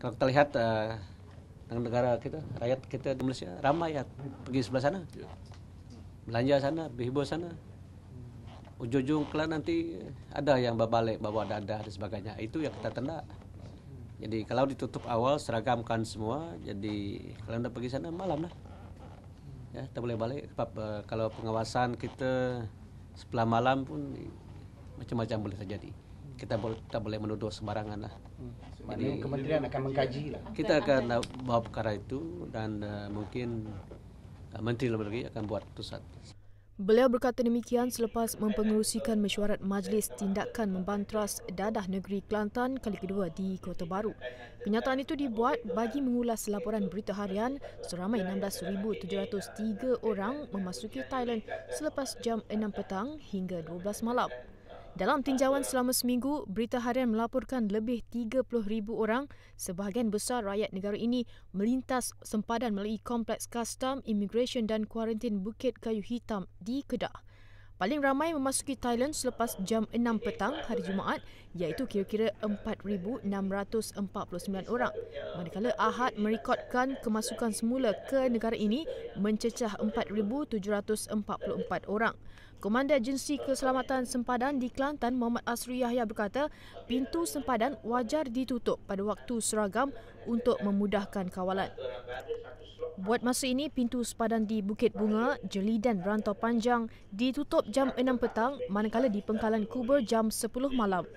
kalau kita lihat uh, negara kita, rakyat kita di Malaysia ramai ya pergi sebelah sana. Ya. Belanja sana, berhibur sana. Ujung-ujung kelak nanti ada yang bawa balik, bawa dadah dan sebagainya. Itu yang kita tanda. Jadi kalau ditutup awal seragamkan semua, jadi kalau anda pergi sana malam lah. Ya, tak boleh balik sebab uh, kalau pengawasan kita sebelah malam pun macam-macam boleh terjadi kita boleh kita boleh menuduh sembarangan lah. Hmm. Jadi kementerian akan mengkaji lah. Kita akan uh, bawa perkara itu dan uh, mungkin uh, menteri luar negeri akan buat pusat. Beliau berkata demikian selepas mempengerusikan mesyuarat Majlis Tindakan Membantras Dadah Negeri Kelantan kali kedua di Kota Baru. Kenyataan itu dibuat bagi mengulas laporan berita harian seramai 16,703 orang memasuki Thailand selepas jam 6 petang hingga 12 malam. Dalam tinjauan selama seminggu, berita harian melaporkan lebih 30,000 orang, sebahagian besar rakyat negara ini melintas sempadan melalui Kompleks Kastam Immigration dan Kuarantin Bukit Kayu Hitam di Kedah. Paling ramai memasuki Thailand selepas jam 6 petang hari Jumaat iaitu kira-kira 4,649 orang. Manakala Ahad merekodkan kemasukan semula ke negara ini mencecah 4,744 orang. Komander Agensi Keselamatan Sempadan di Kelantan Muhammad Asri Yahya berkata pintu sempadan wajar ditutup pada waktu seragam untuk memudahkan kawalan. Buat masa ini, pintu sempadan di Bukit Bunga, Jeli dan Rantau Panjang ditutup jam 6 petang manakala di pengkalan Kuba jam 10 malam.